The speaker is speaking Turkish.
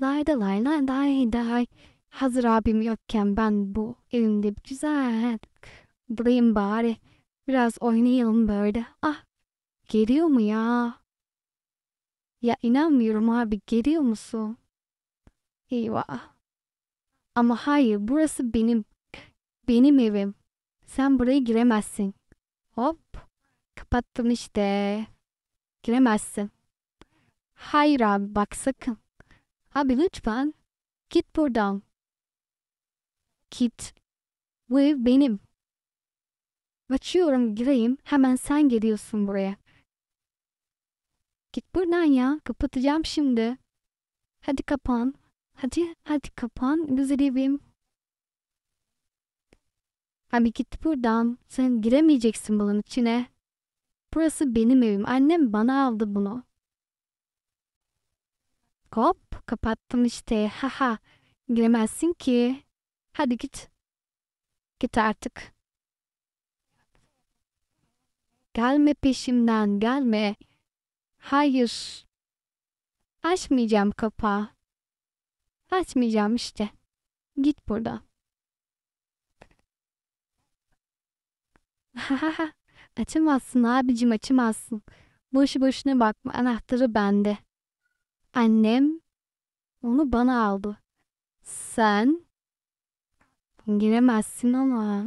Layda layla, lay lay day. Hazır abim yokken ben bu elimde güzel bulayım bari. Biraz oynayalım böyle. Ah geliyor mu ya? Ya inanmıyorum abi geliyor musun? Eyvah. Ama hayır burası benim. Benim evim. Sen buraya giremezsin. Hop. Kapattım işte. Giremezsin. Hayır abi bak sakın. Abi lütfen. Git buradan. Git. Bu ev benim. Açıyorum gireyim. Hemen sen geliyorsun buraya. Git buradan ya. Kapatacağım şimdi. Hadi kapan. Hadi, hadi kapan. Güzel evim. Abi git buradan. Sen giremeyeceksin bunun içine. Burası benim evim. Annem bana aldı bunu. Hop kapattım işte. Haha giremezsin ki. Hadi git. Git artık. Gelme peşimden gelme. Hayır. Açmayacağım kapağı. Açmayacağım işte. Git burada. açamazsın abicim açamazsın. Boşu boşuna bakma anahtarı bende. Annem onu bana aldı. Sen giremezsin ama.